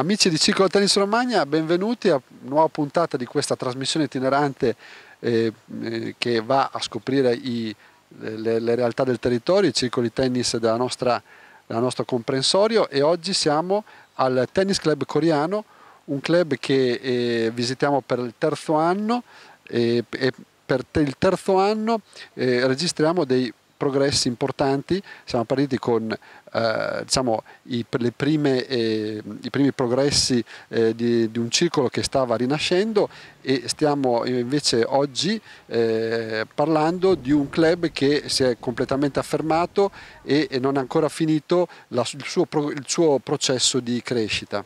Amici di Ciclo Tennis Romagna, benvenuti a nuova puntata di questa trasmissione itinerante eh, eh, che va a scoprire i, le, le, realtà del territorio, i circoli tennis della nostra, del nostro comprensorio e oggi siamo al Tennis Club Coriano, un club che eh, visitiamo per il terzo anno e, per il terzo anno eh, registriamo dei progressi importanti, siamo partiti con eh, diciamo, i, prime, eh, i, primi progressi eh, di, di, un circolo che stava rinascendo e stiamo invece oggi eh, parlando di un club che si è completamente affermato e, e non ha ancora finito la, il, suo pro, il suo processo di crescita.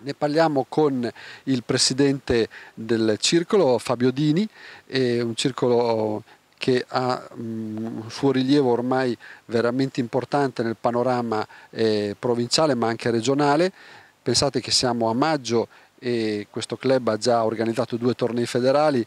Ne parliamo con il presidente del circolo Fabio Dini, eh, un circolo che ha mm, un suo rilievo ormai veramente importante nel panorama eh, provinciale ma anche regionale. Pensate che siamo a maggio e questo club ha già organizzato due tornei federali,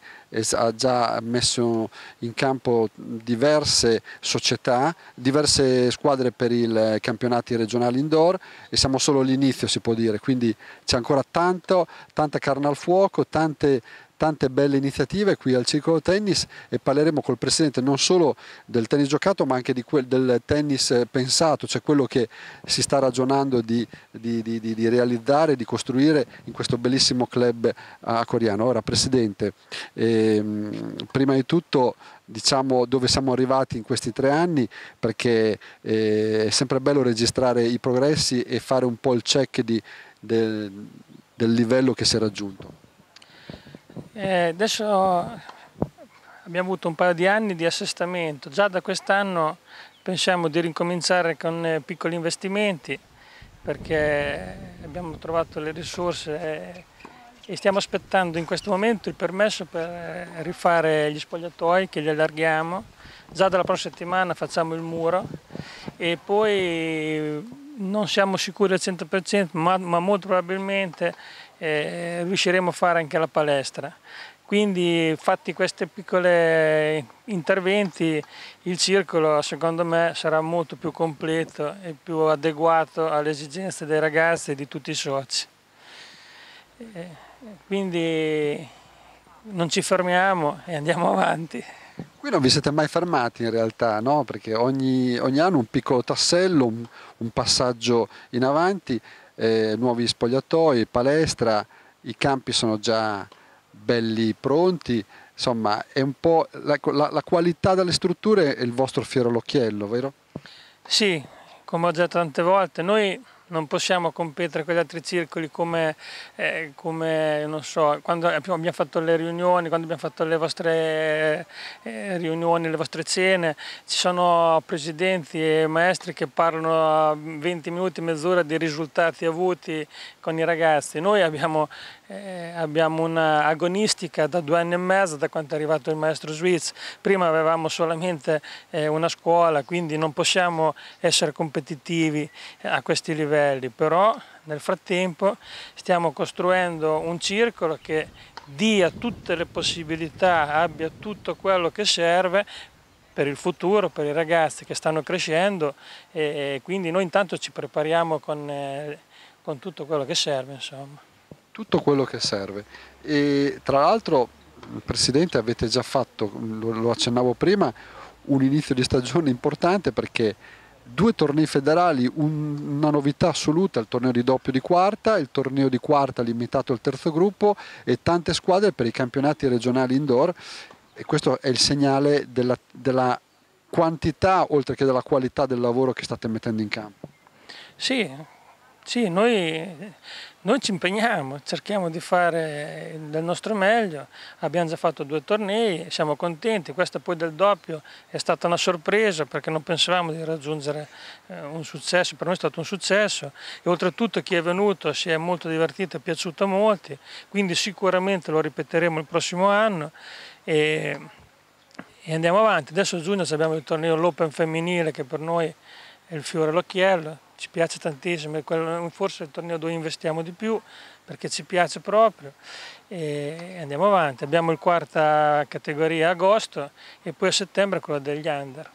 ha già messo in campo diverse società, diverse squadre per i campionati regionali indoor e siamo solo all'inizio si può dire, quindi c'è ancora tanto, tanta carne al fuoco, tante tante belle iniziative qui al Circolo Tennis e parleremo col presidente non solo del tennis giocato ma anche quel, del tennis eh, pensato, cioè quello che si sta ragionando di, di, di, di realizzare, di costruire in questo bellissimo club eh, a Coriano. Ora presidente, ehm, prima di tutto diciamo dove siamo arrivati in questi tre anni perché eh, è sempre bello registrare i progressi e fare un po' il check del, del livello che si è raggiunto. Eh, adesso abbiamo avuto un paio di anni di assestamento, già da quest'anno pensiamo di ricominciare con eh, piccoli investimenti perché abbiamo trovato le risorse eh, e stiamo aspettando in questo momento il permesso per eh, rifare gli spogliatoi che li allarghiamo, già dalla prossima settimana facciamo il muro e poi non siamo sicuri al 100% ma, ma molto probabilmente eh, riusciremo a fare anche la palestra. Quindi fatti questi piccoli interventi il circolo secondo me sarà molto più completo e più adeguato alle esigenze dei ragazzi e di tutti i soci. quindi non ci fermiamo e andiamo avanti. Qui non vi siete mai fermati in realtà, no? perché ogni, ogni anno un piccolo tassello, un, un passaggio in avanti eh, nuovi spogliatoi, palestra, i campi sono già belli pronti, insomma è un po' la, la, la qualità delle strutture è il vostro fiero all'occhiello, vero? Sì, come ho già tante volte, noi non possiamo competere con gli altri circoli come, eh, come non so, quando abbiamo fatto le riunioni, quando abbiamo fatto le vostre eh, riunioni, le vostre cene, ci sono presidenti e maestri che parlano 20 minuti, mezz'ora di risultati avuti con i ragazzi. Noi abbiamo, eh, abbiamo un'agonistica da due anni e mezzo, da quando è arrivato il maestro Swiss. prima avevamo solamente eh, una scuola, quindi non possiamo essere competitivi a questi livelli livelli, però nel frattempo stiamo costruendo un circolo che dia tutte le possibilità, abbia tutto quello che serve per il futuro, per i ragazzi che stanno crescendo e, quindi noi intanto ci prepariamo con, eh, con tutto quello che serve. Insomma. Tutto quello che serve e tra l'altro Presidente avete già fatto, lo, accennavo prima, un inizio di stagione importante perché due tornei federali, un, una novità assoluta, il torneo di doppio di quarta, il torneo di quarta limitato al terzo gruppo e tante squadre per i campionati regionali indoor e questo è il segnale della, della quantità oltre che della qualità del lavoro che state mettendo in campo. Sì, sì, noi, noi, ci impegniamo, cerchiamo di fare del nostro meglio, abbiamo già fatto due tornei, siamo contenti, questa poi del doppio è stata una sorpresa perché non pensavamo di raggiungere eh, un successo, per noi è stato un successo e oltretutto chi è venuto si è molto divertito, è piaciuto a molti, quindi sicuramente lo ripeteremo il prossimo anno. E, e andiamo avanti. Adesso a giugno abbiamo il torneo l'Open femminile che per noi è il fiore all'occhiello, ci piace tantissimo, è forse il torneo dove investiamo di più perché ci piace proprio e andiamo avanti. Abbiamo il quarta categoria a agosto e poi a settembre quello degli under.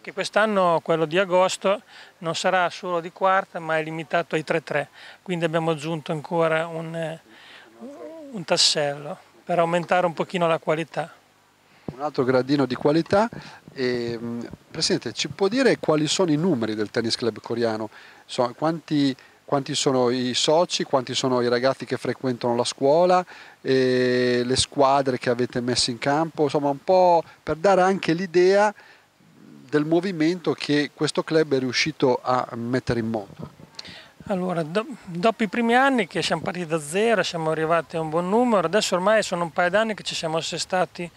Che quest'anno quello di agosto non sarà solo di quarta ma è limitato ai 3-3, quindi abbiamo aggiunto ancora un, un tassello per aumentare un pochino la qualità un altro gradino di qualità. E, mm, Presidente, ci può dire quali sono i numeri del tennis club coreano? So, quanti, quanti, sono i soci, quanti sono i ragazzi che frequentano la scuola, le squadre che avete messo in campo? Insomma, un po' per dare anche l'idea del movimento che questo club è riuscito a mettere in moto. Allora, do, dopo i primi anni che siamo partiti da zero, siamo arrivati a un buon numero, adesso ormai sono un paio d'anni che ci siamo assestati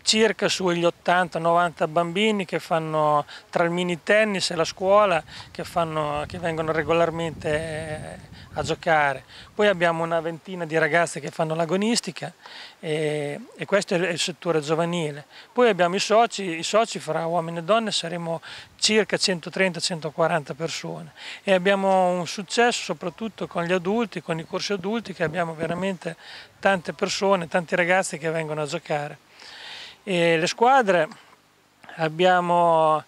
circa sugli 80-90 bambini che fanno tra il mini tennis e la scuola, che, fanno, che vengono regolarmente eh, a giocare. Poi abbiamo una ventina di ragazze che fanno l'agonistica e, e, questo è il settore giovanile. Poi abbiamo i soci, i soci fra uomini e donne saremo circa 130-140 persone e abbiamo un successo soprattutto con gli adulti, con i corsi adulti che abbiamo veramente tante persone, tanti ragazzi che vengono a giocare. E le squadre abbiamo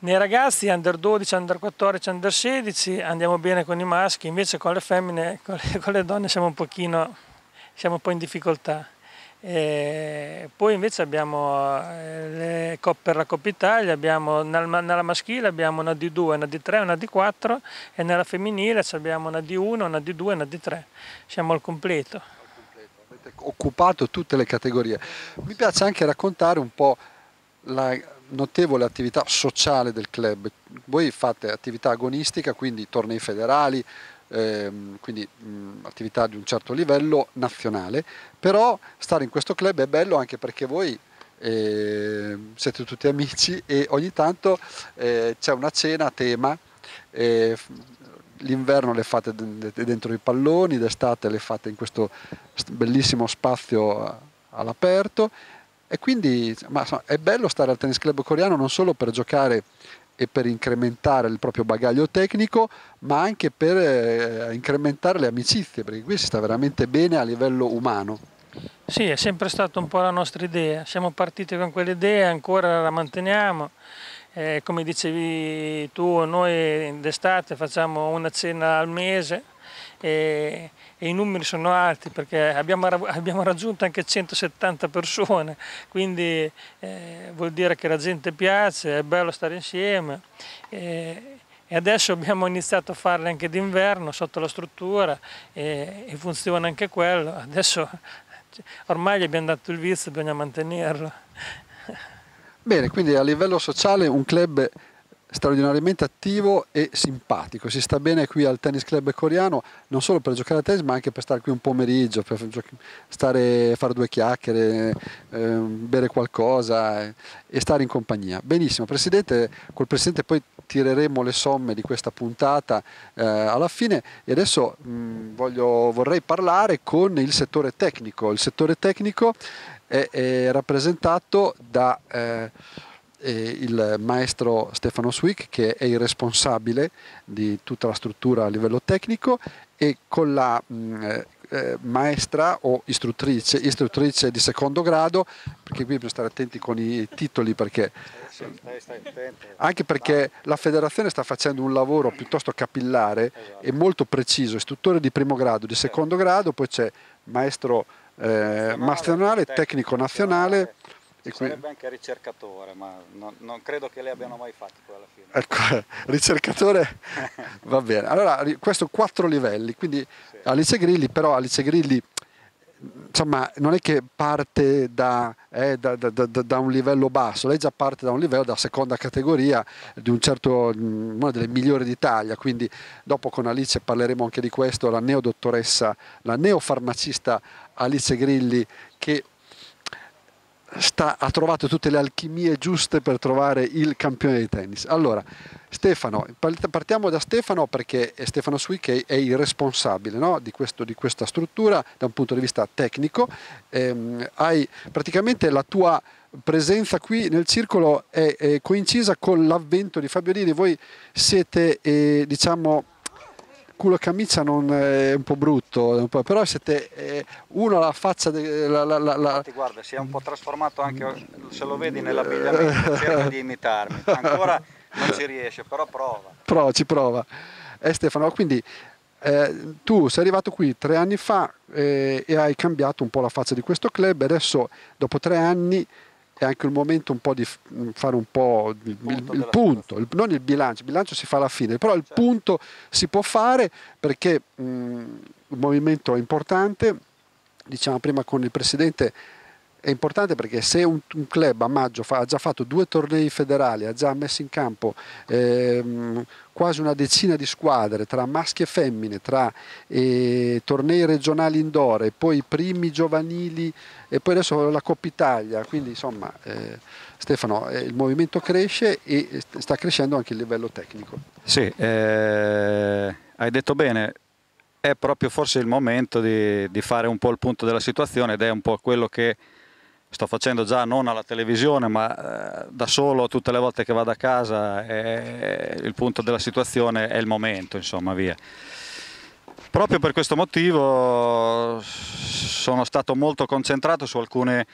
nei ragazzi under 12, under 14, under 16 andiamo bene con i maschi, invece con le femmine, con le, donne siamo un, pochino, siamo un po' in difficoltà. E eh, poi invece abbiamo eh, Cop per la Coppa Italia, abbiamo, nella maschile abbiamo una D2, una D3, una D4 e nella femminile abbiamo una D1, una D2 una D3. Siamo al completo. Avete occupato tutte le categorie. Mi piace anche raccontare un po' la notevole attività sociale del club. Voi fate attività agonistica, quindi tornei federali, ehm, quindi mh, attività di un certo livello nazionale, però stare in questo club è bello anche perché voi eh, siete tutti amici e ogni tanto eh, c'è una cena a tema. Eh, l'inverno le fate dentro i palloni, d'estate le fate in questo bellissimo spazio all'aperto e quindi ma, insomma, è bello stare al tennis club coreano non solo per giocare e per incrementare il proprio bagaglio tecnico, ma anche per eh, incrementare le amicizie, perché qui si sta veramente bene a livello umano. Sì, è sempre stata un po' la nostra idea, siamo partiti con quell'idea, ancora la manteniamo. Eh, come dicevi tu, noi d'estate facciamo una cena al mese e, e i numeri sono alti perché abbiamo, abbiamo raggiunto anche 170 persone, quindi eh, vuol dire che la gente piace, è bello stare insieme. E, e adesso abbiamo iniziato a farle anche d'inverno sotto la struttura e, e funziona anche quello. Adesso ormai gli abbiamo dato il vizio, bisogna mantenerlo. Bene, quindi a livello sociale un club straordinariamente attivo e simpatico. Si sta bene qui al tennis club coreano, non solo per giocare a tennis, ma anche per stare qui un pomeriggio, per stare, fare due chiacchiere, eh, bere qualcosa eh, e stare in compagnia. Benissimo, Presidente, col Presidente poi tireremo le somme di questa puntata eh, alla fine e adesso mh, mm, voglio, vorrei parlare con il settore tecnico. Il settore tecnico è, è rappresentato da eh, eh, il maestro Stefano Swick che è il responsabile di tutta la struttura a livello tecnico e con la mh, mm, eh, eh, maestra o istruttrice, istruttrice di secondo grado, perché qui bisogna stare attenti con i titoli, perché, anche perché la federazione sta facendo un lavoro piuttosto capillare e molto preciso, istruttore di primo grado, di secondo grado, poi c'è maestro eh, nazionale, tecnico nazionale Sarebbe anche ricercatore, ma non, non credo che le abbiano mai fatto poi alla fine. Ecco, ricercatore, va bene. Allora, questo quattro livelli, quindi sì. Alice Grilli, però Alice Grilli insomma, non è che parte da, eh, da, da, da, un livello basso, lei già parte da un livello da seconda categoria di un certo, mm, una delle migliori d'Italia, quindi dopo con Alice parleremo anche di questo, la neodottoressa, la neofarmacista Alice Grilli che sta, ha trovato tutte le alchimie giuste per trovare il campione di tennis. Allora, Stefano, partiamo da Stefano perché Stefano Sui è il responsabile no? di, questo, di, questa struttura da un punto di vista tecnico. Ehm, hai praticamente la tua presenza qui nel circolo è, è coincisa con l'avvento di Fabio Dini. Voi siete, eh, diciamo, culo camicia non è un po' brutto, però siete eh, uno la faccia... De, la, la, la, la... Guarda, si è un po' trasformato anche, se lo vedi nell'abbigliamento, cerca di imitarmi, ancora non ci riesce, però prova. Però ci prova. Eh, Stefano, quindi eh, tu sei arrivato qui tre anni fa eh, e hai cambiato un po' la faccia di questo club, adesso dopo tre anni è anche il momento un po' di mm, fare un po' il, il, punto, il punto il, non il bilancio, il bilancio si fa alla fine, però il certo. punto si può fare perché mh, mm, il movimento è importante, diciamo prima con il Presidente è importante perché se un, un club a maggio fa, ha già fatto due tornei federali, ha già messo in campo ehm, quasi una decina di squadre tra maschi e femmine, tra eh, tornei regionali indoor e poi i primi giovanili e poi adesso la Coppa Italia, quindi insomma eh, Stefano eh, il movimento cresce e sta crescendo anche il livello tecnico. Sì, eh, hai detto bene, è proprio forse il momento di, di, fare un po' il punto della situazione ed è un po' quello che sto facendo già non alla televisione ma eh, da solo tutte le volte che vado a casa eh, il punto della situazione è il momento insomma via proprio per questo motivo sono stato molto concentrato su alcune,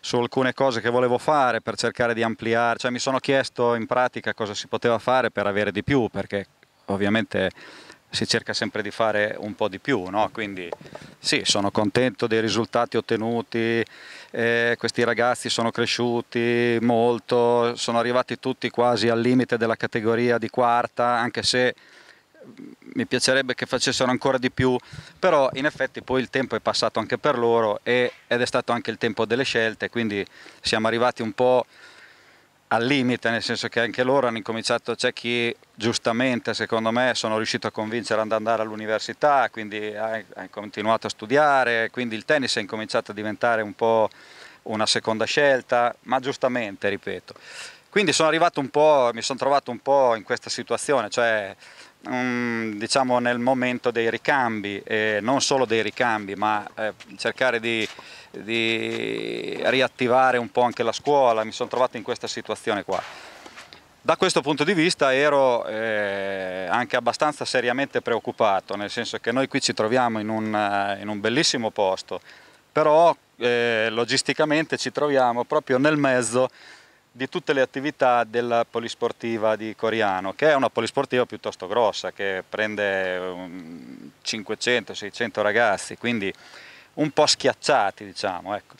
su alcune cose che volevo fare per cercare di ampliare cioè mi sono chiesto in pratica cosa si poteva fare per avere di più perché ovviamente si cerca sempre di fare un po' di più, no? quindi sì, sono contento dei risultati ottenuti, eh, questi ragazzi sono cresciuti molto, sono arrivati tutti quasi al limite della categoria di quarta, anche se mm, mi piacerebbe che facessero ancora di più, però in effetti poi il tempo è passato anche per loro e, ed è stato anche il tempo delle scelte, quindi siamo arrivati un po' al limite, nel senso che anche loro hanno incominciato, c'è chi giustamente secondo me sono riuscito a convincere ad andare all'università, quindi ha, continuato a studiare, quindi il tennis è incominciato a diventare un po' una seconda scelta, ma giustamente, ripeto. Quindi sono arrivato un po', mi sono trovato un po' in questa situazione, cioè mm, diciamo nel momento dei ricambi, eh, non solo dei ricambi, ma eh, cercare di di riattivare un po' anche la scuola, mi sono trovato in questa situazione qua. Da questo punto di vista ero eh, anche abbastanza seriamente preoccupato, nel senso che noi qui ci troviamo in un, eh, in un bellissimo posto, però eh, logisticamente ci troviamo proprio nel mezzo di tutte le attività della polisportiva di Coriano, che è una polisportiva piuttosto grossa, che prende 500-600 mm, ragazzi, quindi un po' schiacciati, diciamo. Ecco.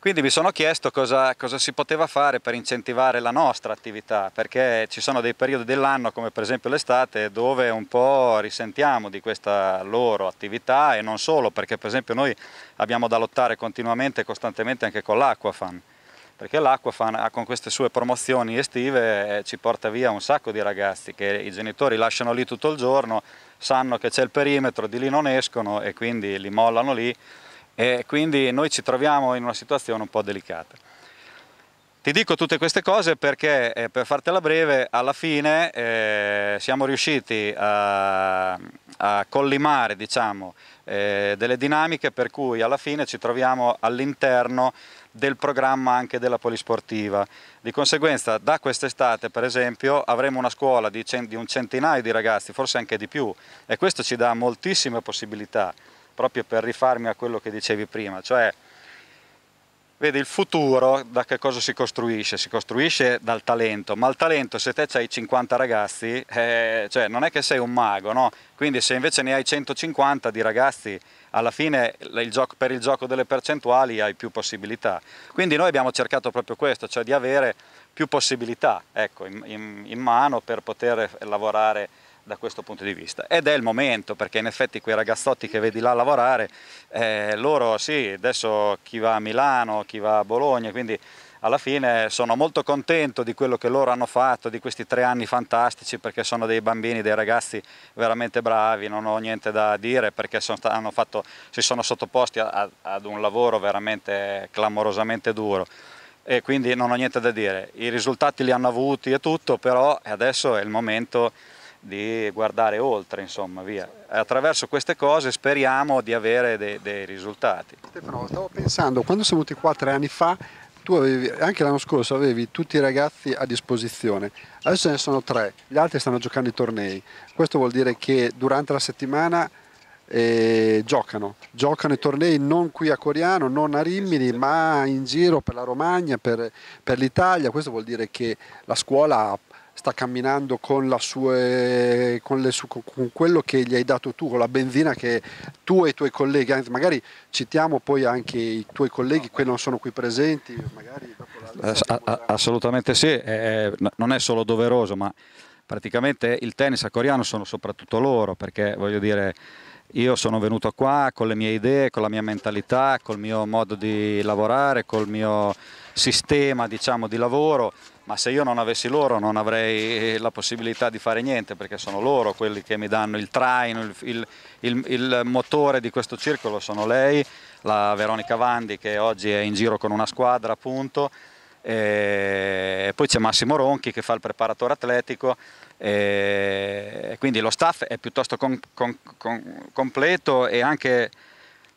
Quindi mi sono chiesto cosa, cosa, si poteva fare per incentivare la nostra attività, perché ci sono dei periodi dell'anno, come per esempio l'estate, dove un po' risentiamo di questa loro attività e non solo, perché per esempio noi abbiamo da lottare continuamente e costantemente anche con l'Aquafan perché l'acqua con queste sue promozioni estive eh, ci porta via un sacco di ragazzi che i genitori lasciano lì tutto il giorno, sanno che c'è il perimetro, di lì non escono e quindi li mollano lì e quindi noi ci troviamo in una situazione un po' delicata. Ti dico tutte queste cose perché, eh, per fartela breve, alla fine eh, siamo riusciti a, a collimare diciamo, eh, delle dinamiche per cui alla fine ci troviamo all'interno del programma anche della polisportiva. Di conseguenza da quest'estate per esempio avremo una scuola di, di un centinaio di ragazzi, forse anche di più, e questo ci dà moltissime possibilità, proprio per rifarmi a quello che dicevi prima, cioè Vedi, il futuro da che cosa si costruisce? Si costruisce dal talento, ma il talento se te hai 50 ragazzi, eh, cioè non è che sei un mago, no? Quindi se invece ne hai 150 di ragazzi, alla fine il gioco, per il gioco delle percentuali hai più possibilità. Quindi noi abbiamo cercato proprio questo, cioè di avere più possibilità ecco, in, in, in mano per poter lavorare da questo punto di vista. Ed è il momento, perché in effetti quei ragazzotti che vedi là lavorare, eh, loro sì, adesso chi va a Milano, chi va a Bologna, quindi alla fine sono molto contento di quello che loro hanno fatto, di questi tre anni fantastici, perché sono dei bambini, dei ragazzi veramente bravi, non ho niente da dire, perché sono, fatto, si sono sottoposti a, ad un lavoro veramente clamorosamente duro e quindi non ho niente da dire. I risultati li hanno avuti e tutto, però adesso è il momento di guardare oltre, insomma, via. Attraverso queste cose speriamo di avere dei, dei risultati. Stefano, stavo pensando, quando siamo venuti qua tre anni fa, tu avevi, anche l'anno scorso avevi tutti i ragazzi a disposizione, adesso ce ne sono tre, gli altri stanno giocando i tornei, questo vuol dire che durante la settimana eh, giocano, giocano i tornei non qui a Coriano, non a Rimini, ma in giro per la Romagna, per, per l'Italia, questo vuol dire che la scuola ha sta camminando con, sue, con, su, con, quello che gli hai dato tu, con la benzina che tu e i tuoi colleghi, anzi magari citiamo poi anche i tuoi colleghi che non sono qui presenti. assolutamente sì, eh, non è solo doveroso, ma praticamente il tennis a coreano sono soprattutto loro, perché voglio dire io sono venuto qua con le mie idee, con la mia mentalità, col mio modo di lavorare, col mio sistema diciamo, di lavoro, ma se io non avessi loro non avrei eh, la possibilità di fare niente perché sono loro quelli che mi danno il traino, il, il, il, il motore di questo circolo, sono lei, la Veronica Vandi che oggi è in giro con una squadra appunto, e poi c'è Massimo Ronchi che fa il preparatore atletico, quindi lo staff è piuttosto com com com completo e anche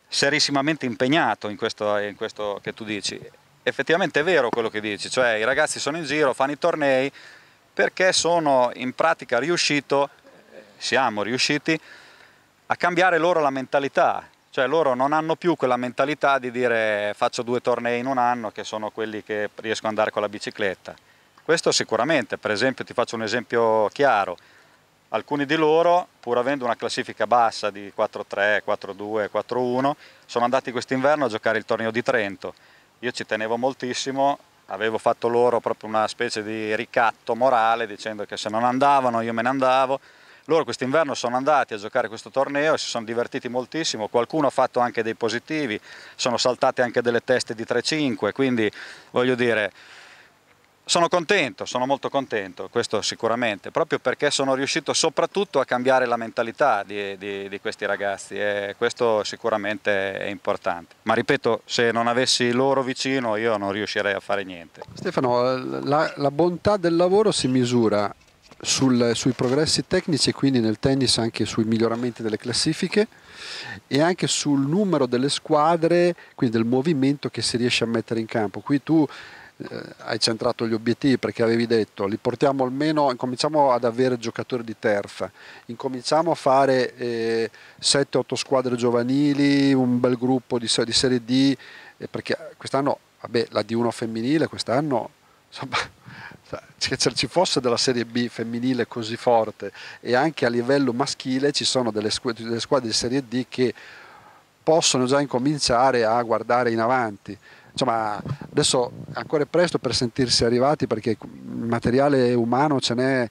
serissimamente impegnato in questo, in questo che tu dici. Effettivamente è vero quello che dici, cioè i ragazzi sono in giro, fanno i tornei perché sono in pratica riuscito, siamo riusciti a cambiare loro la mentalità, cioè loro non hanno più quella mentalità di dire faccio due tornei in un anno che sono quelli che riesco ad andare con la bicicletta. Questo sicuramente, per esempio ti faccio un esempio chiaro, alcuni di loro pur avendo una classifica bassa di 4-3, 4-2, 4-1 sono andati quest'inverno a giocare il torneo di Trento. Io ci tenevo moltissimo avevo fatto loro proprio una specie di ricatto morale dicendo che se non andavano io me ne andavo loro quest'inverno sono andati a giocare questo torneo e si sono divertiti moltissimo, qualcuno ha fatto anche dei positivi, sono saltate anche delle teste di 3-5, quindi voglio dire sono contento, sono molto contento, questo sicuramente, proprio perché sono riuscito soprattutto a cambiare la mentalità di, di, di, questi ragazzi e questo sicuramente è importante. Ma ripeto, se non avessi loro vicino io non riuscirei a fare niente. Stefano, la, la bontà del lavoro si misura sul, sui progressi tecnici e quindi nel tennis anche sui miglioramenti delle classifiche e anche sul numero delle squadre, quindi del movimento che si riesce a mettere in campo. Qui tu eh, hai centrato gli obiettivi perché avevi detto li portiamo almeno, incominciamo ad avere giocatori di terza, incominciamo a fare eh, 7-8 squadre giovanili, un bel gruppo di, di Serie D, eh, perché quest'anno, vabbè, la D1 femminile quest'anno... Insomma, che ci fosse della Serie B femminile così forte e anche a livello maschile ci sono delle, squ- delle squadre di Serie D che possono già incominciare a guardare in avanti. Insomma, adesso ancora è presto per sentirsi arrivati perché materiale umano ce n'è,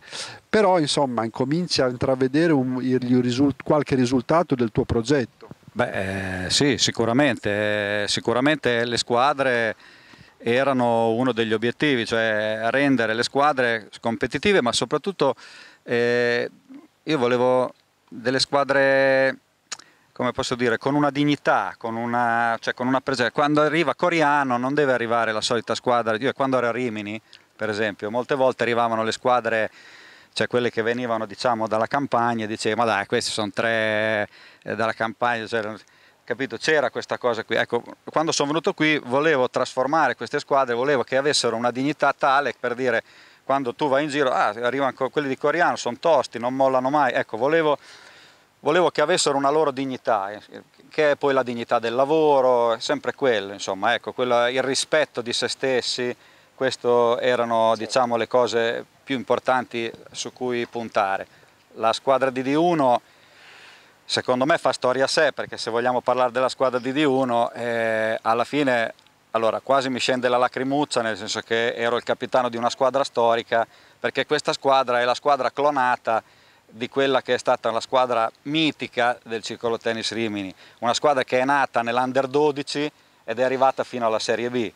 però insomma incomincia a intravedere un, risult- qualche risultato del tuo progetto. Beh, eh, sì, sicuramente, eh, sicuramente le squadre erano uno degli obiettivi, cioè rendere le squadre competitive, ma soprattutto eh, io volevo delle squadre come posso dire, con una dignità, con una, cioè con una presenza. Quando arriva Coriano non deve arrivare la solita squadra. Io quando ero a Rimini, per esempio, molte volte arrivavano le squadre, cioè quelle che venivano diciamo dalla campagna, e dicevano, ma dai, questi sono tre eh, dalla campagna. Cioè, capito? C'era questa cosa qui. Ecco, quando sono venuto qui volevo trasformare queste squadre, volevo che avessero una dignità tale per dire quando tu vai in giro, ah, arrivano quelli di Coriano, sono tosti, non mollano mai. Ecco, volevo, volevo che avessero una loro dignità, eh, che è poi la dignità del lavoro, sempre quello, insomma, ecco, quello, il rispetto di se stessi, queste erano diciamo, le cose più importanti su cui puntare. La squadra di D1 secondo me fa storia a sé perché se vogliamo parlare della squadra di D1 eh, alla fine allora, quasi mi scende la lacrimuccia nel senso che ero il capitano di una squadra storica perché questa squadra è la squadra clonata di quella che è stata la squadra mitica del Circolo Tennis Rimini, una squadra che è nata nell'Under 12 ed è arrivata fino alla Serie B.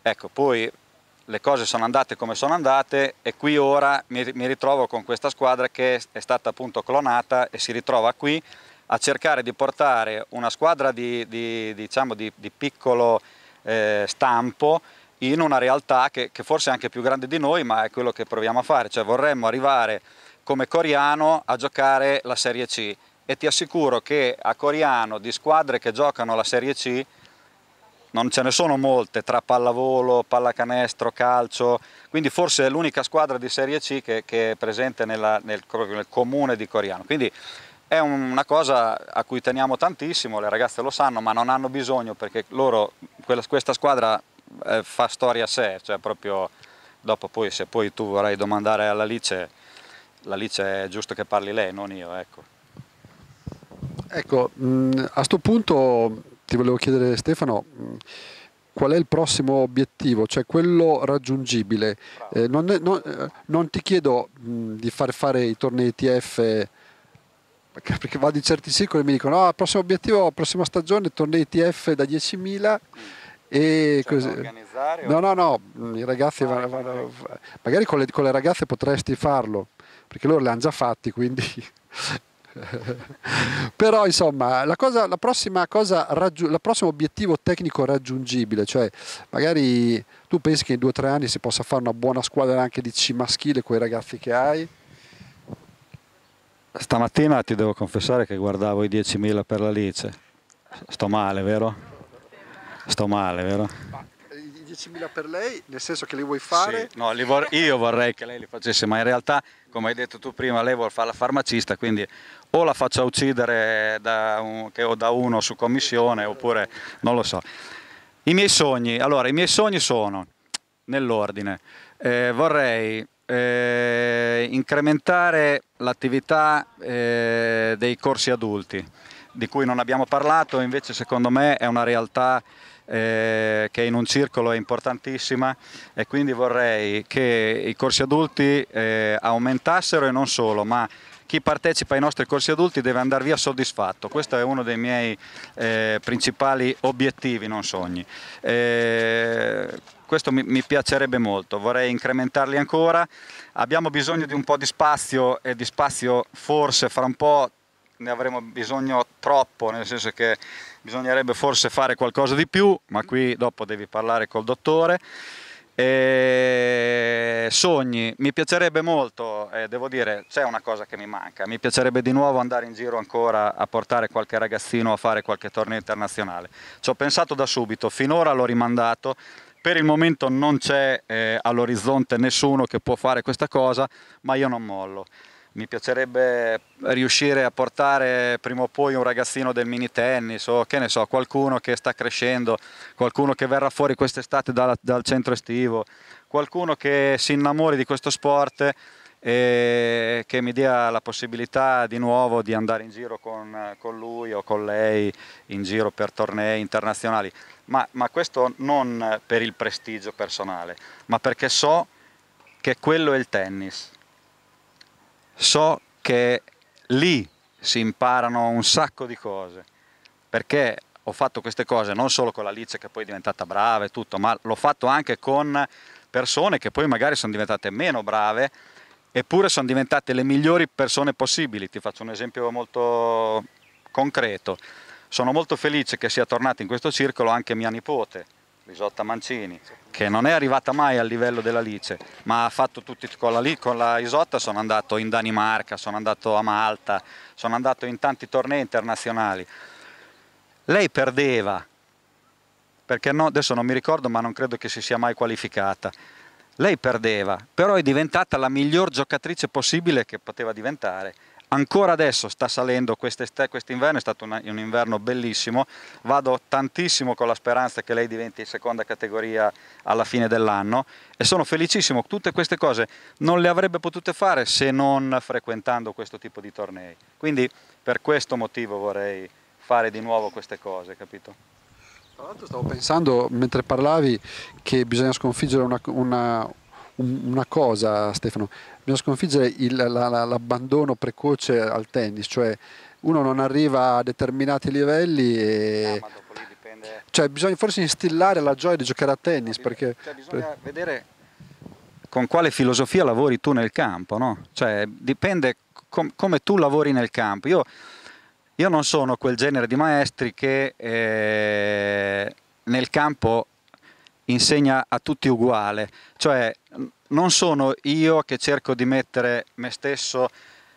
Ecco, poi le cose sono andate come sono andate e qui ora mi, ritrovo con questa squadra che è stata appunto clonata e si ritrova qui a cercare di portare una squadra di, di, diciamo di, di piccolo eh, stampo in una realtà che, che, forse è anche più grande di noi ma è quello che proviamo a fare, cioè vorremmo arrivare come Coriano a giocare la Serie C e ti assicuro che a Coriano di squadre che giocano la Serie C non ce ne sono molte tra pallavolo, pallacanestro, calcio, quindi forse è l'unica squadra di Serie C che, che è presente nella, nel, nel, comune di Coriano. Quindi è una cosa a cui teniamo tantissimo, le ragazze lo sanno, ma non hanno bisogno perché loro, quella, questa squadra eh, fa storia a sé, cioè proprio dopo poi se poi tu vorrai domandare all'Alice, Lice è giusto che parli lei, non io, ecco. Ecco, a questo punto ti volevo chiedere Stefano, mm, qual è il prossimo obiettivo, cioè quello raggiungibile? Eh, non, è, non, eh, non, ti chiedo mh, mm, di far fare i tornei ETF eh, perché vado in certi circoli e mi dicono no, ah, prossimo obiettivo, prossima stagione tornei ETF da 10.000 e cioè, così. No, no, no, i ragazzi ah, vanno, ecco, vanno, ecco. magari con le, con le ragazze potresti farlo, perché loro le hanno già fatti, quindi Però insomma, la, cosa, la prossima cosa, il prossimo obiettivo tecnico raggiungibile, cioè magari tu pensi che in due o tre anni si possa fare una buona squadra anche di C maschile con i ragazzi che hai? Stamattina ti devo confessare che guardavo i 10.000 per la Lice. Sto male, vero? Sto male, vero? Ma, eh, I 10.000 per lei, nel senso che li vuoi fare? Sì, no, li vor io vorrei che lei li facesse, ma in realtà, come hai detto tu prima, lei vuole fare la farmacista, quindi o la faccia uccidere da, un, da uno su commissione oppure non lo so. I miei sogni, allora i miei sogni sono nell'ordine, eh, vorrei eh, incrementare l'attività eh, dei corsi adulti di cui non abbiamo parlato, invece secondo me è una realtà eh, che in un circolo è importantissima e quindi vorrei che i corsi adulti eh, aumentassero e non solo, ma chi partecipa ai nostri corsi adulti deve andare via soddisfatto, questo è uno dei miei eh, principali obiettivi, non sogni. Eh, questo mi, mi, piacerebbe molto, vorrei incrementarli ancora, abbiamo bisogno di un po' di spazio e di spazio forse fra un po' ne avremo bisogno troppo, nel senso che bisognerebbe forse fare qualcosa di più, ma qui dopo devi parlare col dottore. E sogni, mi piacerebbe molto, eh, devo dire, c'è una cosa che mi manca, mi piacerebbe di nuovo andare in giro ancora a portare qualche ragazzino a fare qualche torneo internazionale. Ci ho pensato da subito, finora l'ho rimandato, per il momento non c'è eh, all'orizzonte nessuno che può fare questa cosa, ma io non mollo mi piacerebbe riuscire a portare prima o poi un ragazzino del mini tennis o che ne so, qualcuno che sta crescendo, qualcuno che verrà fuori quest'estate dal, dal centro estivo, qualcuno che si innamori di questo sport e che mi dia la possibilità di nuovo di andare in giro con, con lui o con lei in giro per tornei internazionali, ma, ma questo non per il prestigio personale, ma perché so che quello è il tennis so che lì si imparano un sacco di cose, perché ho fatto queste cose non solo con Alice che poi è diventata brava e tutto, ma l'ho fatto anche con persone che poi magari sono diventate meno brave, eppure sono diventate le migliori persone possibili. Ti faccio un esempio molto concreto. Sono molto felice che sia tornata in questo circolo anche mia nipote, Risotta Mancini, che non è arrivata mai al livello dell'Alice, ma ha fatto tutti con la, con la Isotta, sono andato in Danimarca, sono andato a Malta, sono andato in tanti tornei internazionali. Lei perdeva, perché no, adesso non mi ricordo, ma non credo che si sia mai qualificata. Lei perdeva, però è diventata la miglior giocatrice possibile che poteva diventare ancora adesso sta salendo, quest'inverno è stato un, un inverno bellissimo, vado tantissimo con la speranza che lei diventi seconda categoria alla fine dell'anno e sono felicissimo, tutte queste cose non le avrebbe potute fare se non frequentando questo tipo di tornei, quindi per questo motivo vorrei fare di nuovo queste cose, capito? Tra l'altro stavo pensando mentre parlavi che bisogna sconfiggere una, una, una cosa, Stefano, bisogna sconfiggere il, la, la, l'abbandono precoce al tennis, cioè uno non arriva a determinati livelli e... No, ah, dipende... Cioè bisogna forse instillare la gioia di giocare a cioè, tennis no, perché... Cioè, bisogna vedere con quale filosofia lavori tu nel campo, no? Cioè dipende com- come tu lavori nel campo. Io, io, non sono quel genere di maestri che eh, nel campo insegna a tutti uguale, cioè non sono io che cerco di mettere me stesso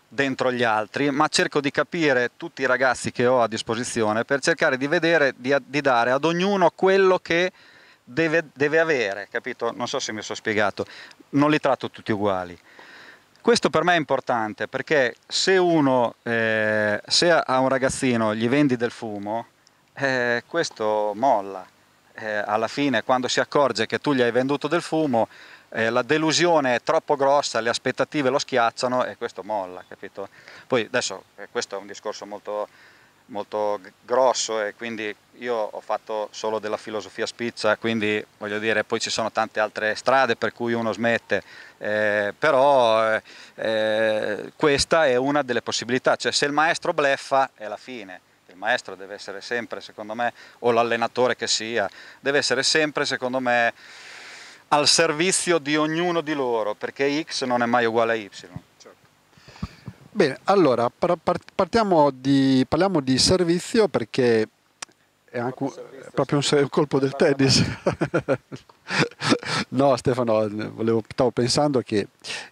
dentro gli altri, ma cerco di capire tutti i ragazzi che ho a disposizione per cercare di vedere, di, di dare ad ognuno quello che deve, deve, avere, capito? Non so se mi sono spiegato, non li tratto tutti uguali. Questo per me è importante perché se uno, eh, se a un ragazzino gli vendi del fumo, eh, questo molla. Eh, alla fine quando si accorge che tu gli hai venduto del fumo, eh, la delusione è troppo grossa, le aspettative lo schiacciano e questo molla, capito? Poi adesso eh, questo è un discorso molto, molto grosso e quindi io ho fatto solo della filosofia spizza, quindi voglio dire, poi ci sono tante altre strade per cui uno smette, eh, però eh, eh, questa è una delle possibilità, cioè se il maestro bleffa è la fine, il maestro deve essere sempre, secondo me, o l'allenatore che sia, deve essere sempre, secondo me, al servizio di ognuno di loro, perché x non è mai uguale a y. Bene, allora partiamo di, parliamo di servizio perché è anche un, è proprio un, colpo del tennis. no Stefano, volevo, stavo pensando che,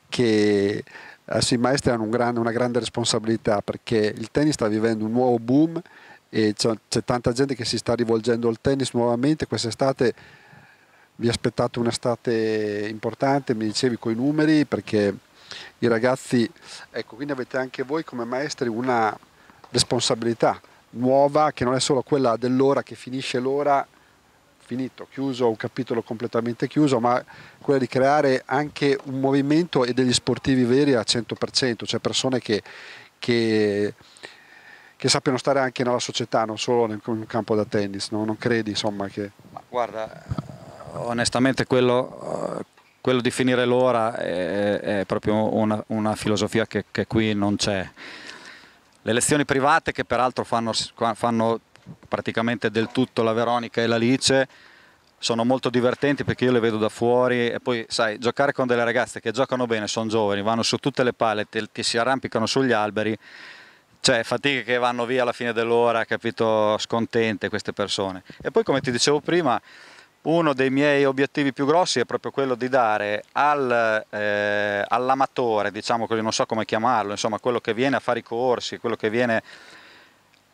che eh, i maestri hanno un gran, una grande responsabilità perché il tennis sta vivendo un nuovo boom e c'è tanta gente che si sta rivolgendo al tennis nuovamente quest'estate vi aspettate un'estate importante, mi dicevi con i numeri, perché i ragazzi, ecco, quindi avete anche voi come maestri una responsabilità nuova che non è solo quella dell'ora che finisce l'ora, finito, chiuso, un capitolo completamente chiuso, ma quella di creare anche un movimento e degli sportivi veri al 100%, cioè persone che, che che sappiano stare anche nella società, non solo nel, campo da tennis, no? non credi insomma che... Ma guarda, onestamente quello, eh, quello di finire l'ora è, è proprio una, una, filosofia che, che qui non c'è. Le lezioni private che peraltro fanno, fanno praticamente del tutto la Veronica e l'Alice sono molto divertenti perché io le vedo da fuori e poi sai giocare con delle ragazze che giocano bene, sono giovani, vanno su tutte le palle, ti, ti si arrampicano sugli alberi, cioè fatiche che vanno via alla fine dell'ora, capito, scontente queste persone. E poi come ti dicevo prima uno dei miei obiettivi più grossi è proprio quello di dare al, eh, all'amatore, diciamo così, non so come chiamarlo, insomma, quello che viene a fare i corsi, quello che viene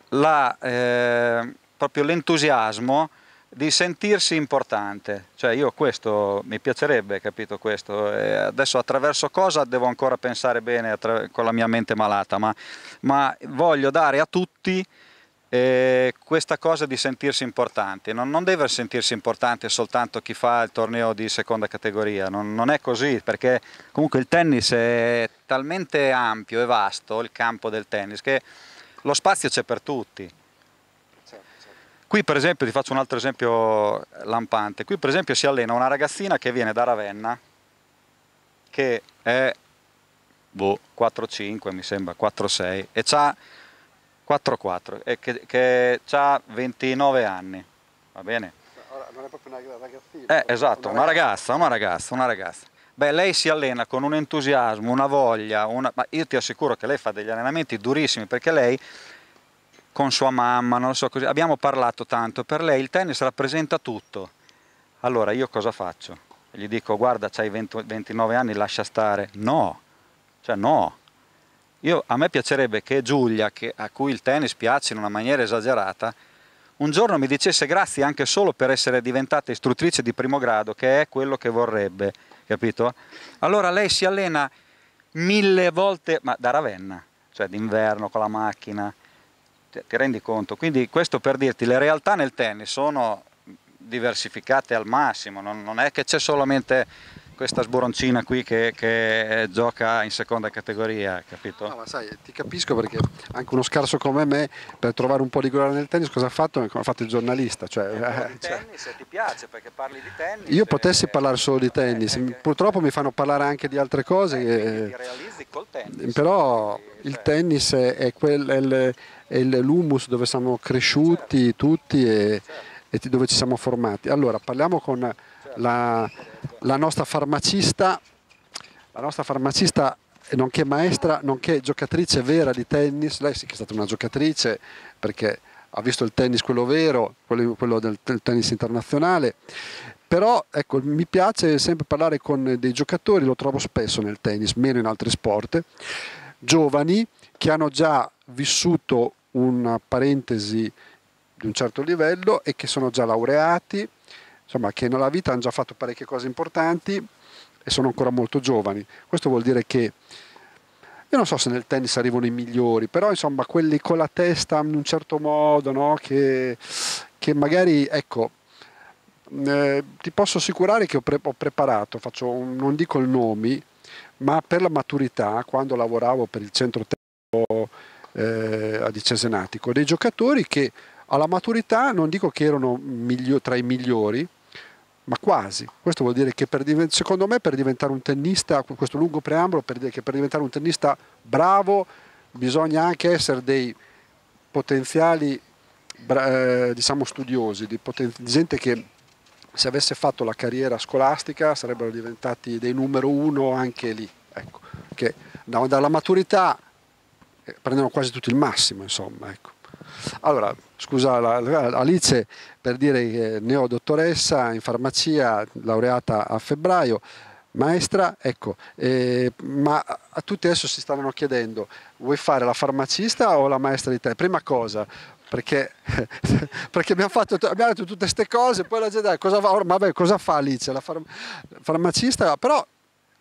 la, eh, proprio l'entusiasmo di sentirsi importante. Cioè io questo mi piacerebbe, capito questo? E adesso attraverso cosa devo ancora pensare bene con la mia mente malata, ma, ma voglio dare a tutti eh, questa cosa di sentirsi importanti. Non, non, deve sentirsi importante soltanto chi fa il torneo di seconda categoria, non, non, è così, perché comunque il tennis è talmente ampio e vasto, il campo del tennis, che lo spazio c'è per tutti. Qui per esempio, ti faccio un altro esempio lampante, qui per esempio si allena una ragazzina che viene da Ravenna, che è boh, 4-5 mi sembra, 4-6, e ha 4-4, eh, che, che ha 29 anni, va bene? Non è proprio una ragazzina. Eh, esatto, una ragazza, una ragazza, una ragazza. Beh, lei si allena con un entusiasmo, una voglia, una... ma io ti assicuro che lei fa degli allenamenti durissimi perché lei con sua mamma, non so così, abbiamo parlato tanto, per lei il tennis rappresenta tutto. Allora io cosa faccio? Gli dico guarda, hai 29 anni, lascia stare. No, cioè no, io, a me piacerebbe che Giulia, che, a cui il tennis piace in una maniera esagerata, un giorno mi dicesse grazie anche solo per essere diventata istruttrice di primo grado, che è quello che vorrebbe, capito? Allora lei si allena mille volte, ma da Ravenna, cioè d'inverno con la macchina, ti rendi conto? Quindi questo per dirti, le realtà nel tennis sono diversificate al massimo, non, non è che c'è solamente questa sboroncina qui che, che gioca in seconda categoria, capito? No, ma sai, ti capisco perché anche uno scarso come me, per trovare un po' di gloria nel tennis, cosa ha fatto? Ha fatto il giornalista. Cioè, eh, cioè... tennis, ti piace perché parli di tennis. Io potessi e... Eh, parlare solo di eh, tennis, eh, eh purtroppo eh, mi fanno parlare anche di altre cose. Che... realizzi col tennis. Però quindi, il cioè... tennis è, quel, è, il, è l'humus dove siamo cresciuti certo. tutti e, certo. e dove ci siamo formati. Allora, parliamo con la, la, nostra farmacista, la nostra farmacista nonché maestra, nonché giocatrice vera di tennis, lei sì che è stata una giocatrice perché ha visto il tennis quello vero, quello, quello del, tennis internazionale, però ecco, mi piace sempre parlare con dei giocatori, lo trovo spesso nel tennis, meno in altri sport, giovani che hanno già vissuto una parentesi di un certo livello e che sono già laureati, insomma, che nella vita hanno già fatto parecchie cose importanti e sono ancora molto giovani. Questo vuol dire che io non so se nel tennis arrivano i migliori, però insomma quelli con la testa in un certo modo, no? che, che, magari, ecco, eh, ti posso assicurare che ho, pre- ho preparato, un, non dico il nome, ma per la maturità, quando lavoravo per il centro tecnico eh, di Cesenatico, dei giocatori che alla maturità non dico che erano migli- tra i migliori, ma quasi. Questo vuol dire che per, secondo me per diventare un tennista, questo lungo preambolo per dire che per diventare un tennista bravo bisogna anche essere dei potenziali eh, diciamo studiosi, di, di gente che se avesse fatto la carriera scolastica sarebbero diventati dei numero uno anche lì, ecco, che dalla maturità eh, prendono quasi tutto il massimo, insomma. Ecco. Allora, scusa Alice, per dire che neo dottoressa in farmacia, laureata a febbraio, maestra, ecco, eh, ma a tutti adesso si stavano chiedendo, vuoi fare la farmacista o la maestra di te? Prima cosa, perché, perché, abbiamo, fatto, abbiamo detto tutte queste cose, poi la gente cosa fa, vabbè, cosa fa Alice, la farm, farmacista, però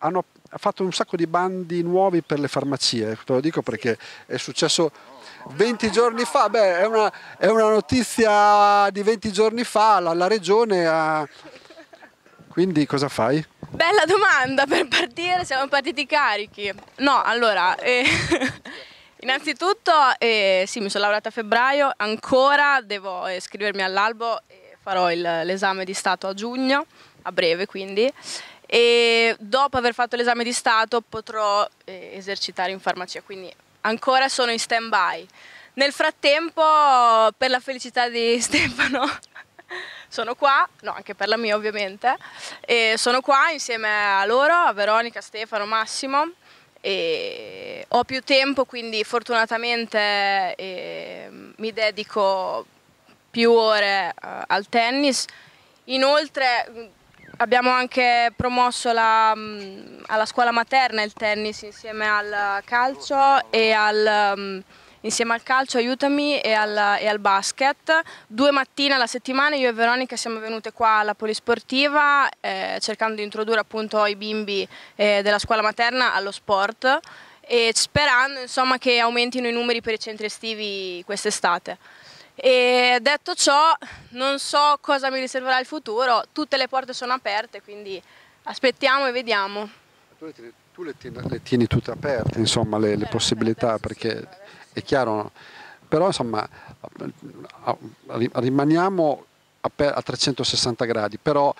hanno fatto un sacco di bandi nuovi per le farmacie, te lo dico perché è successo 20 giorni fa, beh, è una, è una notizia di 20 giorni fa, la, la regione ha... Quindi cosa fai? Bella domanda, per partire siamo partiti carichi. No, allora, eh, innanzitutto eh, sì, mi sono laureata a febbraio, ancora devo eh, iscrivermi all'albo e farò l'esame di Stato a giugno, a breve quindi. E dopo aver fatto l'esame di Stato potrò eh, esercitare in farmacia, quindi ancora sono in stand by. Nel frattempo, per la felicità di Stefano, sono qua, no anche per la mia ovviamente, e sono qua insieme a loro, a Veronica, Stefano, Massimo. E ho più tempo quindi fortunatamente eh, mi dedico più ore eh, al tennis. Inoltre Abbiamo anche promosso la, mm, alla scuola materna il tennis insieme al calcio e al mm, insieme al calcio, aiutami, e al, e al, basket. Due mattine alla settimana io e Veronica siamo venute qua alla polisportiva eh, cercando di introdurre appunto i bimbi eh, della scuola materna allo sport e sperando insomma, che aumentino i numeri per i centri estivi quest'estate. E detto ciò, non so cosa mi riserverà il futuro, tutte le porte sono aperte, quindi aspettiamo e vediamo. Tu le tieni, le tieni tutte aperte, insomma, le, le eh, possibilità, perché è chiaro, però insomma, rimaniamo a 360 gradi, però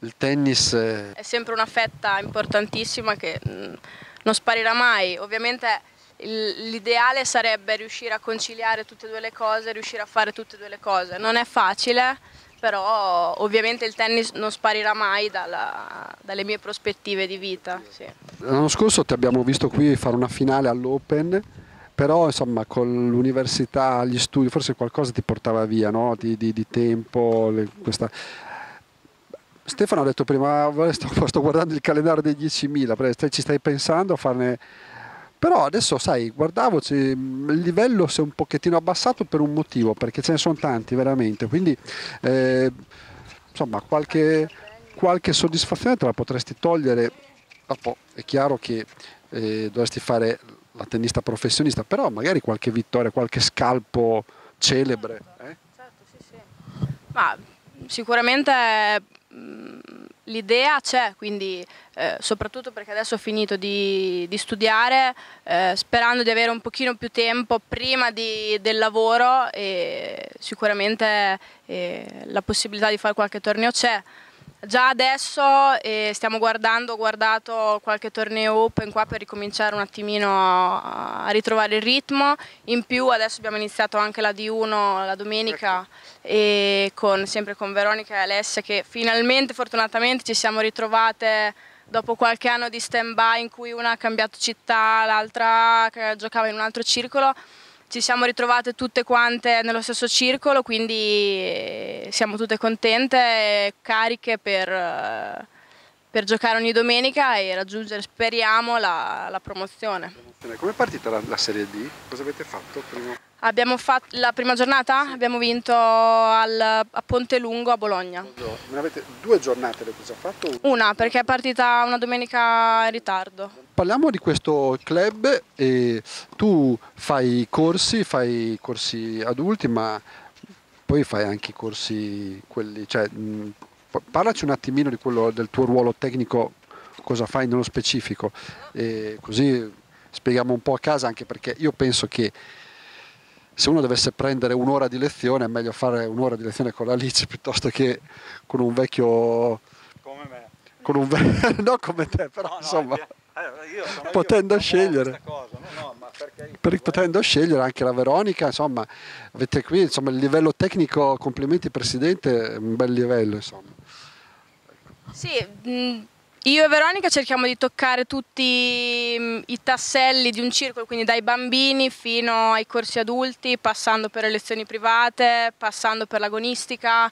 il tennis... È sempre una fetta importantissima che mm, non sparirà mai, ovviamente l'ideale sarebbe riuscire a conciliare tutte e due le cose, riuscire a fare tutte e due le cose. Non è facile, però ovviamente il tennis non sparirà mai dalla, dalle mie prospettive di vita. Sì. L'anno scorso ti abbiamo visto qui fare una finale all'Open, però insomma con l'università, gli studi, forse qualcosa ti portava via no? di, di, di, tempo. Le, questa... Stefano ha detto prima, ah, sto, sto guardando il calendario dei 10.000, ci stai pensando a farne però adesso, sai, guardavo, mm, il livello si è un pochettino abbassato per un motivo, perché ce ne sono tanti veramente, quindi eh, insomma qualche, qualche soddisfazione te la potresti togliere. Dopo è chiaro che eh, dovresti fare la tennista professionista, però magari qualche vittoria, qualche scalpo celebre. Eh? Certo, sì, sì. Ma sicuramente mm, l'idea c'è, quindi eh, soprattutto perché adesso ho finito di, di studiare, eh, sperando di avere un pochino più tempo prima di, del lavoro e sicuramente eh, la possibilità di fare qualche torneo c'è. Già adesso eh, stiamo guardando, ho guardato qualche torneo open qua per ricominciare un attimino a ritrovare il ritmo, in più adesso abbiamo iniziato anche la D1 la domenica ecco. con, sempre con Veronica e Alessia che finalmente fortunatamente ci siamo ritrovate dopo qualche anno di stand by in cui una ha cambiato città, l'altra giocava in un altro circolo ci siamo ritrovate tutte quante nello stesso circolo, quindi eh, siamo tutte contente e cariche per, eh, per giocare ogni domenica e raggiungere, speriamo, la, la promozione. Come è partita la, la, Serie D? Cosa avete fatto prima? Abbiamo fatto la prima giornata, sì. abbiamo vinto al, a Ponte Lungo a Bologna. Avete, due giornate avete già fatto? Una, perché è partita una domenica in ritardo parliamo di questo club e tu fai corsi, fai corsi adulti, ma poi fai anche i corsi quelli, cioè, mh, parlaci un attimino di quello del tuo ruolo tecnico, cosa fai nello specifico, e così spieghiamo un po' a casa anche perché io penso che se uno dovesse prendere un'ora di lezione è meglio fare un'ora di lezione con la Lice piuttosto che con un vecchio come me con un vecchio, non come te però no, no, insomma potendo scegliere. per, potendo scegliere anche la Veronica, insomma, avete qui insomma, il livello tecnico, complimenti Presidente, un bel livello. Insomma. Sì, mm, io e Veronica cerchiamo di toccare tutti mm, i tasselli di un circolo, quindi dai bambini fino ai corsi adulti, passando per le lezioni private, passando per l'agonistica,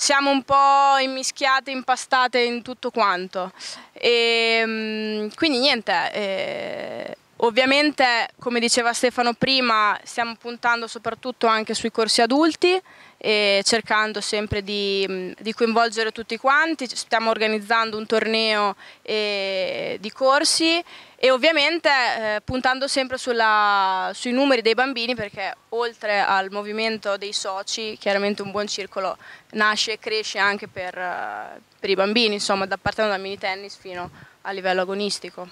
siamo un po' immischiate, impastate in tutto quanto. E, ehm, quindi niente, eh, ovviamente come diceva Stefano prima stiamo puntando soprattutto anche sui corsi adulti e cercando sempre di, mm, di coinvolgere tutti quanti, stiamo organizzando un torneo eh, di corsi e ovviamente eh, puntando sempre sulla, sui numeri dei bambini perché oltre al movimento dei soci chiaramente un buon circolo nasce e cresce anche per, eh, per i bambini, insomma, da, partendo dal mini tennis fino a livello agonistico.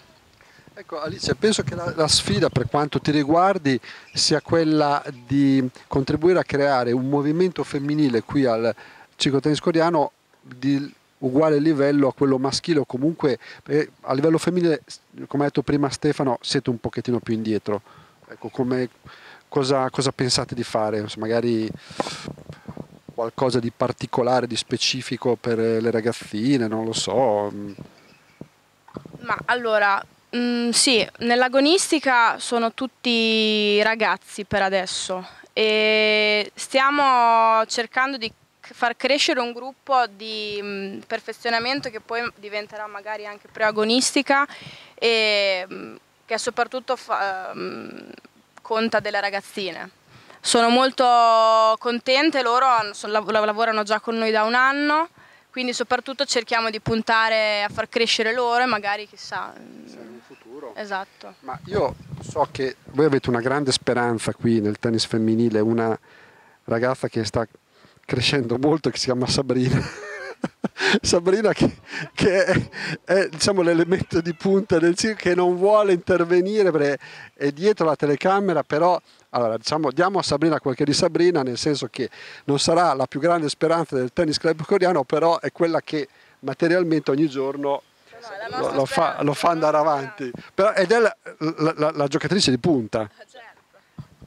Ecco Alice, penso che la, la, sfida per quanto ti riguardi sia quella di contribuire a creare un movimento femminile qui al Ciclo Tennis Coreano di uguale livello a quello maschile o comunque eh, a livello femminile, come ha detto prima Stefano, siete un pochettino più indietro. Ecco, come, cosa, cosa, pensate di fare? magari qualcosa di particolare, di specifico per eh, le ragazzine, non lo so. Mm. Ma allora, mh, mm, sì, nell'agonistica sono tutti ragazzi per adesso e stiamo cercando di far crescere un gruppo di mh, mm, perfezionamento che poi diventerà magari anche preagonistica e mh, mm, che soprattutto fa, mh, mm, conta delle ragazzine. Sono molto contente, loro sono, lavorano già con noi da un anno, quindi soprattutto cerchiamo di puntare a far crescere loro e magari chissà... Sì. Esatto. Ma io so che voi avete una grande speranza qui nel tennis femminile, una ragazza che sta crescendo molto che si chiama Sabrina. Sabrina che, che è, è diciamo, l'elemento di punta del circo che non vuole intervenire perché è dietro la telecamera, però allora, diciamo, diamo a Sabrina quel che è di Sabrina, nel senso che non sarà la più grande speranza del tennis club coreano, però è quella che materialmente ogni giorno lo, lo, fa, lo, fa, andare avanti. Però, ed è la, la, la, la giocatrice di punta.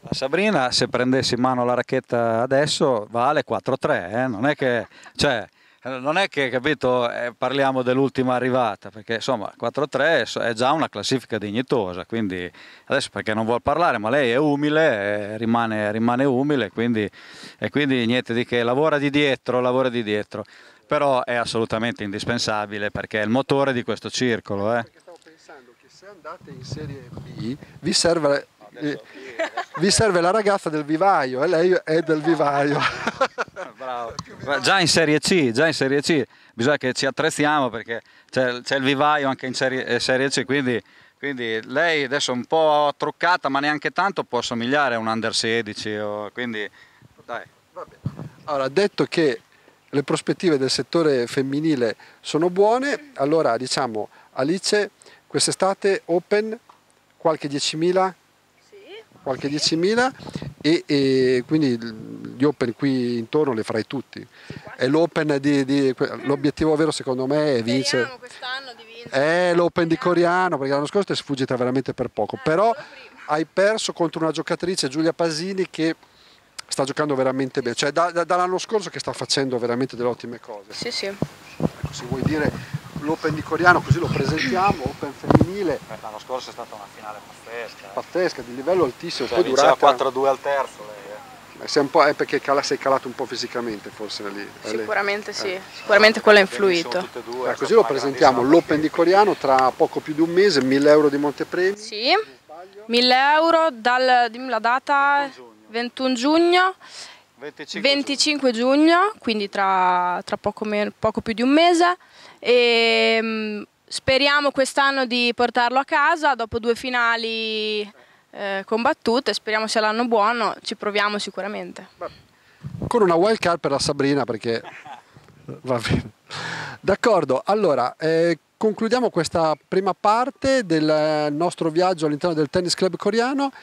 La Sabrina, se prendessi in mano la racchetta adesso, vale 4-3, eh? non è che... Cioè, non è che capito, eh, parliamo dell'ultima arrivata, perché insomma 4-3 è già una classifica dignitosa, quindi adesso perché non vuol parlare, ma lei è umile, eh, rimane, rimane, umile, quindi, e quindi niente di che, lavora di dietro, lavora di dietro, però è assolutamente indispensabile perché è il motore di questo circolo. Eh. Perché stavo pensando che se andate in Serie B vi serve eh, vi serve la ragazza del vivaio e eh, lei è del vivaio. Bravo. Già in Serie C, già in Serie C, bisogna che ci attrezziamo perché c'è, c'è il vivaio anche in serie, eh, serie, C, quindi, quindi lei adesso è un po' truccata, ma neanche tanto può somigliare a un under 16, o, quindi dai. Allora, detto che le prospettive del settore femminile sono buone, allora diciamo Alice, quest'estate Open, qualche 10.000, qualche 10.000 e, e, quindi gli open qui intorno li farai tutti. l'obiettivo vero secondo me è vincere. È l'open di coreano, perché l'anno scorso ti è sfuggita veramente per poco, eh, però hai perso contro una giocatrice Giulia Pasini che sta giocando veramente bene, cioè da, da, dall'anno scorso che sta facendo veramente delle ottime cose. Sì, sì. Ecco, se vuoi dire l'Open di Coriano, così lo presentiamo, Open femminile. Eh, l'anno scorso è stata una finale pazzesca. Eh. Pazzesca, di livello altissimo. Cioè, poi durata... 4-2 al terzo lei. Eh. È, eh, perché cala, sei calato un po' fisicamente forse lì. Sicuramente lì. sì, eh. sicuramente quello ha influito. Due, eh, così lo presentiamo, l'Open di Coriano tra poco più di un mese, 1000 euro di Montepremi. Sì, 1000 euro dal, dimmi la data, 21 giugno. 21 giugno 25, 25 giugno. giugno. quindi tra, tra poco, meno, poco, più di un mese. E, mm, speriamo quest'anno di portarlo a casa dopo due finali eh, combattute, speriamo sia l'anno buono, ci proviamo sicuramente. Con una wild card per la Sabrina perché... Va bene. D'accordo, allora... Eh, concludiamo questa prima parte del eh, nostro viaggio all'interno del tennis club coreano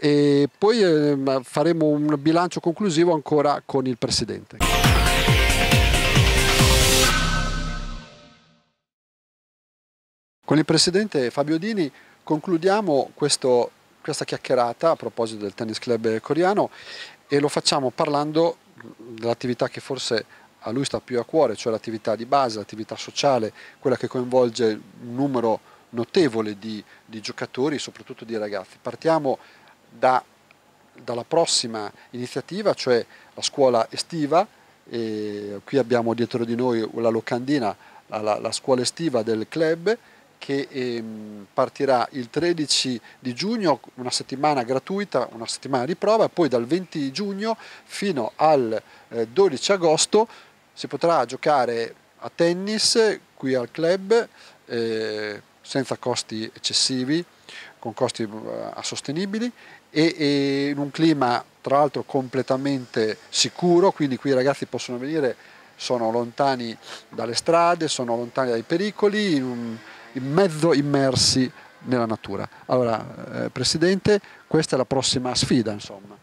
e poi ehm, faremo un bilancio conclusivo ancora con il Presidente. Con il presidente Fabio Dini concludiamo questo, questa chiacchierata a proposito del tennis club coreano e lo facciamo parlando dell'attività che forse a lui sta più a cuore, cioè l'attività di base, l'attività sociale, quella che coinvolge un numero notevole di, di giocatori, soprattutto di ragazzi. Partiamo da, dalla prossima iniziativa, cioè la scuola estiva, qui abbiamo dietro di noi la locandina, la, la scuola estiva del club, che ehm, partirà il 13 di giugno, una settimana gratuita, una settimana di prova, poi dal 20 giugno fino al eh, 12 agosto si potrà giocare a tennis qui al club eh, senza costi eccessivi, con costi eh, sostenibili e, e in un clima tra l'altro completamente sicuro, quindi qui i ragazzi possono venire, sono lontani dalle strade, sono lontani dai pericoli, in, in mezzo immersi nella natura. Allora, eh, Presidente, questa è la prossima sfida, insomma.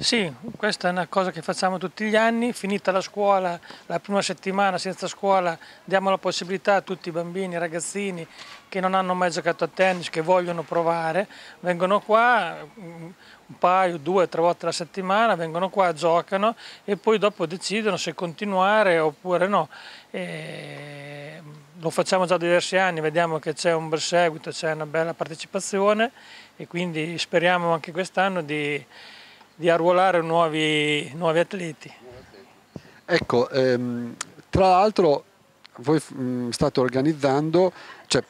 Sì, questa è una cosa che facciamo tutti gli anni, finita la scuola, la prima settimana senza scuola diamo la possibilità a tutti i bambini, i ragazzini che non hanno mai giocato a tennis, che vogliono provare, vengono qua un paio, due, tre volte alla settimana, vengono qua, giocano e poi dopo decidono se continuare oppure no. E lo facciamo già da diversi anni, vediamo che c'è un bel seguito, c'è una bella partecipazione e quindi speriamo anche quest'anno di di arruolare nuovi, nuovi atleti. Ecco, ehm, tra l'altro voi mm, state organizzando, cioè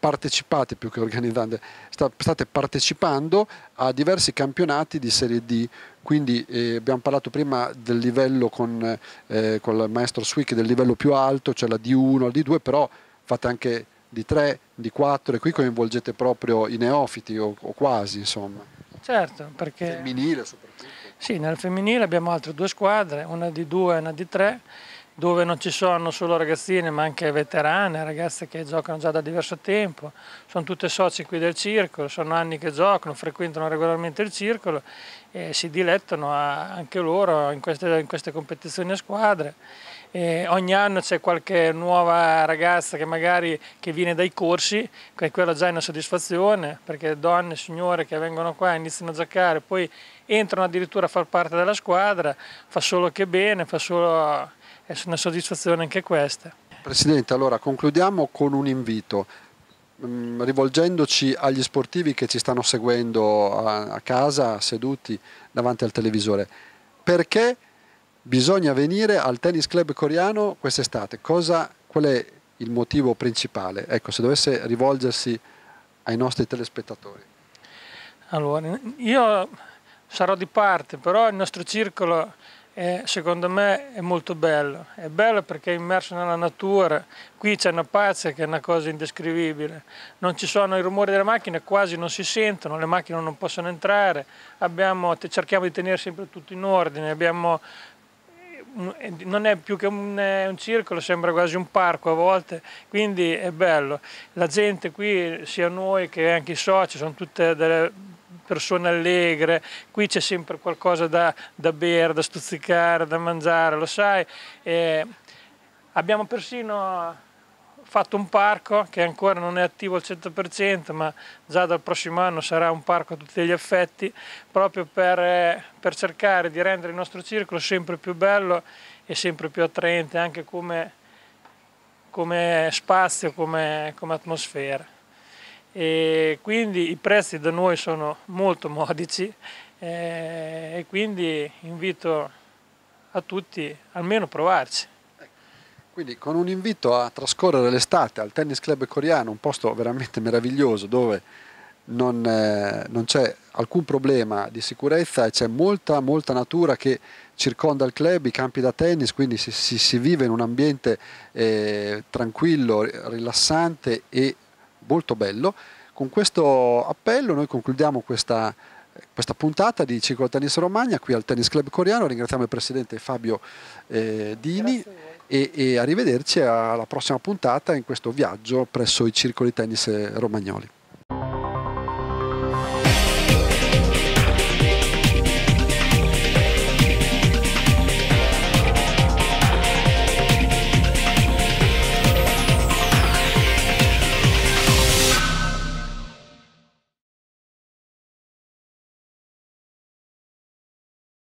partecipate più che organizzando, sta, state partecipando a diversi campionati di Serie D, quindi eh, abbiamo parlato prima del livello con, eh, con il maestro Swick, del livello più alto, cioè la D1, la D2, però fate anche di 3, di 4 e qui coinvolgete proprio i neofiti o, o quasi insomma. Certo, perché... Femminile soprattutto. Sì, nel femminile abbiamo altre due squadre, una di due e una di tre, dove non ci sono solo ragazzine ma anche veterane, ragazze che giocano già da diverso tempo, sono tutte soci qui del circolo, sono anni che giocano, frequentano regolarmente il circolo e si dilettano anche loro in queste, in queste competizioni a squadre eh, ogni anno c'è qualche nuova ragazza che magari che viene dai corsi, che quella già è una soddisfazione, perché donne, e signore che vengono qua, iniziano a giocare, poi entrano addirittura a far parte della squadra, fa solo che bene, fa solo... è una soddisfazione anche questa. Presidente, allora concludiamo con un invito mm, rivolgendoci agli sportivi che ci stanno seguendo a, casa, seduti davanti al televisore, perché bisogna venire al tennis club coreano quest'estate. Cosa, qual è il motivo principale? Ecco, se dovesse rivolgersi ai nostri telespettatori. Allora, io sarò di parte, però il nostro circolo è, secondo me è molto bello. È bello perché è immerso nella natura, qui c'è una pace che è una cosa indescrivibile. Non ci sono i rumori delle macchine, quasi non si sentono, le macchine non possono entrare, abbiamo, cerchiamo di tenere sempre tutto in ordine, abbiamo non è più che un, un, circolo, sembra quasi un parco a volte, quindi è bello. La gente qui, sia noi che anche i soci, sono tutte delle persone allegre, qui c'è sempre qualcosa da, da, bere, da stuzzicare, da mangiare, lo sai. E abbiamo persino fatto un parco che ancora non è attivo al 100% ma già dal prossimo anno sarà un parco a tutti gli effetti proprio per, eh, per cercare di rendere il nostro circolo sempre più bello e sempre più attraente anche come, come spazio, come, come atmosfera. E quindi i prezzi da noi sono molto modici eh, e quindi invito a tutti almeno provarci. Quindi con un invito a trascorrere l'estate al Tennis Club coreano, un posto veramente meraviglioso dove non, eh, non c'è alcun problema di sicurezza e c'è molta, molta natura che circonda il club, i campi da tennis, quindi si, si, si vive in un ambiente eh, tranquillo, rilassante e molto bello. Con questo appello noi concludiamo questa questa puntata di Ciclo Tennis Romagna qui al Tennis Club Coreano. Ringraziamo il presidente Fabio eh, Dini e, e arrivederci alla prossima puntata in questo viaggio presso i circoli tennis romagnoli.